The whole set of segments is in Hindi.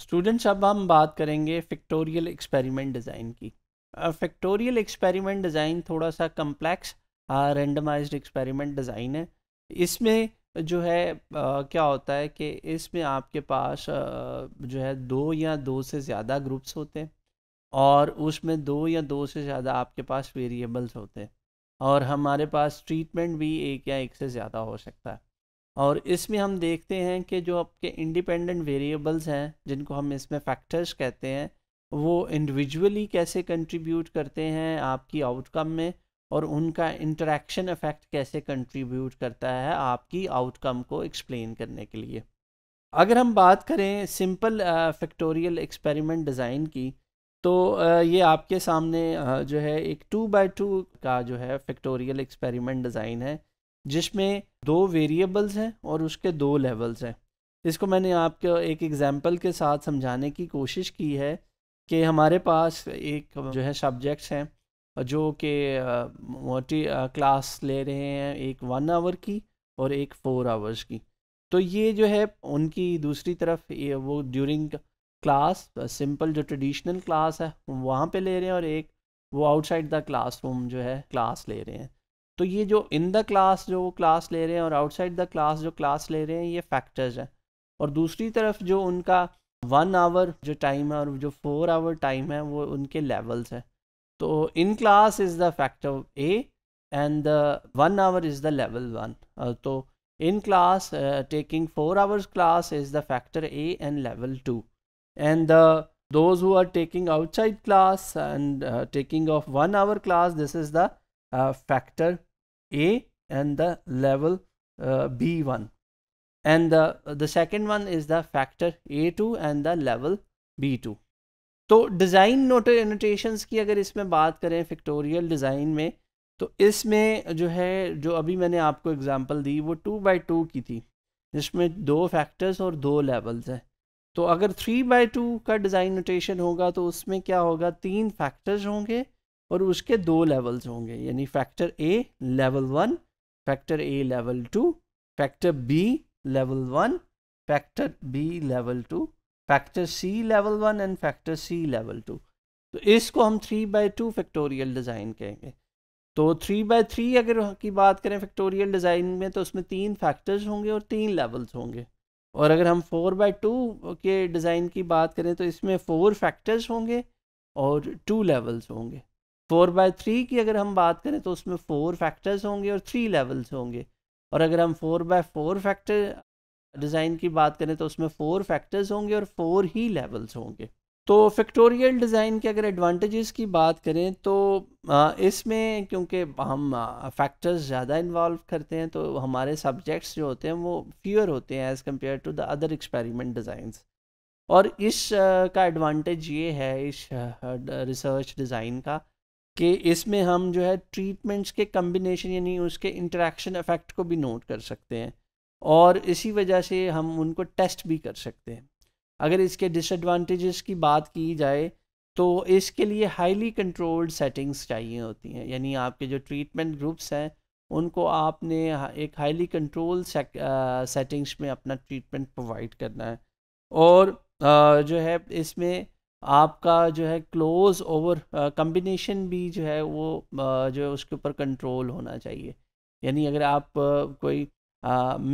स्टूडेंट्स अब हम बात करेंगे फैक्टोरियल एक्सपेरिमेंट डिज़ाइन की फैक्टोरियल एक्सपेरिमेंट डिज़ाइन थोड़ा सा कम्प्लेक्स रेंडमाइज्ड एक्सपेरिमेंट डिज़ाइन है इसमें जो है आ, क्या होता है कि इसमें आपके पास आ, जो है दो या दो से ज़्यादा ग्रुप्स होते हैं और उसमें दो या दो से ज़्यादा आपके पास वेरिएबल्स होते हैं और हमारे पास ट्रीटमेंट भी एक या एक से ज़्यादा हो सकता है और इसमें हम देखते हैं कि जो आपके इंडिपेंडेंट वेरिएबल्स हैं जिनको हम इसमें फैक्टर्स कहते हैं वो इंडिविजुअली कैसे कंट्रीब्यूट करते हैं आपकी आउटकम में और उनका इंटरेक्शन इफेक्ट कैसे कंट्रीब्यूट करता है आपकी आउटकम को एक्सप्लेन करने के लिए अगर हम बात करें सिंपल फैक्टोरियल एक्सपेरिमेंट डिज़ाइन की तो ये आपके सामने जो है एक टू बाई टू का जो है फैक्टोरियल एक्सपेरिमेंट डिज़ाइन है जिसमें दो वेरिएबल्स हैं और उसके दो लेवल्स हैं इसको मैंने आपके एक एग्जाम्पल के साथ समझाने की कोशिश की है कि हमारे पास एक जो है सब्जेक्ट्स हैं जो कि मोटी क्लास ले रहे हैं एक वन आवर की और एक फोर आवर्स की तो ये जो है उनकी दूसरी तरफ ये वो ड्यूरिंग क्लास सिंपल जो ट्रेडिशनल क्लास है वहाँ पे ले रहे हैं और एक वो आउटसाइड द क्लासरूम जो है क्लास ले रहे हैं तो ये जो इन द क्लास जो क्लास ले रहे हैं और आउटसाइड द क्लास जो क्लास ले रहे हैं ये फैक्टर्स हैं और दूसरी तरफ जो उनका वन आवर जो टाइम है और जो फोर आवर टाइम है वो उनके लेवल्स हैं तो in class is the factor A and the one hour is the level one तो in class taking four hours class is the factor A and level two and the those who are taking outside class and uh, taking of one hour class this is A and the level uh, B1 and the, the second one is the factor A2 and the level B2. तो डिज़ाइन नोट एनोटेशंस की अगर इसमें बात करें फिक्टोरियल डिज़ाइन में तो इसमें जो है जो अभी मैंने आपको एग्जांपल दी वो टू बाई टू की थी जिसमें दो फैक्टर्स और दो लेवल्स हैं तो अगर थ्री बाई टू का डिज़ाइन नोटेशन होगा तो उसमें क्या होगा तीन फैक्टर्स होंगे और उसके दो लेवल्स होंगे यानी factor A level one factor A level two factor B level one factor B level two factor C level one and factor C level two तो इसको हम three by two factorial design कहेंगे तो थ्री बाई थ्री अगर की बात करें फैक्टोरियल डिज़ाइन में तो उसमें तीन फैक्टर्स होंगे और तीन लेवल्स होंगे और अगर हम फोर बाई टू के डिज़ाइन की बात करें तो इसमें फोर फैक्टर्स होंगे और टू लेवल्स होंगे फोर बाय थ्री की अगर हम बात करें तो उसमें फोर फैक्टर्स होंगे और थ्री लेवल्स होंगे और अगर हम four by four factor design की बात करें तो उसमें फोर फैक्टर्स होंगे और फोर ही लेवल्स होंगे तो फैक्टोरियल डिज़ाइन के अगर एडवांटेजेस की बात करें तो इसमें क्योंकि हम फैक्टर्स ज़्यादा इन्वॉल्व करते हैं तो हमारे सब्जेक्ट्स जो होते हैं वो फ्यूअर होते हैं as compare to the other experiment designs और इस का एडवांटेज ये है इस रिसर्च डिज़ाइन का कि इसमें हम जो है ट्रीटमेंट्स के कम्बिनेशन यानी उसके इंटरेक्शन इफ़ेक्ट को भी नोट कर सकते हैं और इसी वजह से हम उनको टेस्ट भी कर सकते हैं अगर इसके डिसएडवांटेजेस की बात की जाए तो इसके लिए हाईली कंट्रोल्ड सेटिंग्स चाहिए होती हैं यानी आपके जो ट्रीटमेंट ग्रुप्स हैं उनको आपने एक हाईली कंट्रोल सेटिंग्स में अपना ट्रीटमेंट प्रोवाइड करना है और जो है इसमें आपका जो है क्लोज ओवर कम्बिनेशन भी जो है वो uh, जो है उसके ऊपर कंट्रोल होना चाहिए यानी अगर आप uh, कोई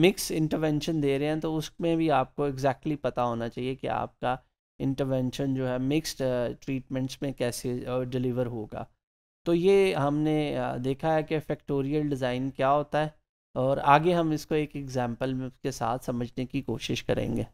मिक्स uh, इंटरवेंशन दे रहे हैं तो उसमें भी आपको एग्जैक्टली exactly पता होना चाहिए कि आपका इंटरवेंशन जो है मिक्स्ड ट्रीटमेंट्स में कैसे डिलीवर होगा तो ये हमने देखा है कि फैक्टोरियल डिज़ाइन क्या होता है और आगे हम इसको एक एग्जाम्पल के साथ समझने की कोशिश करेंगे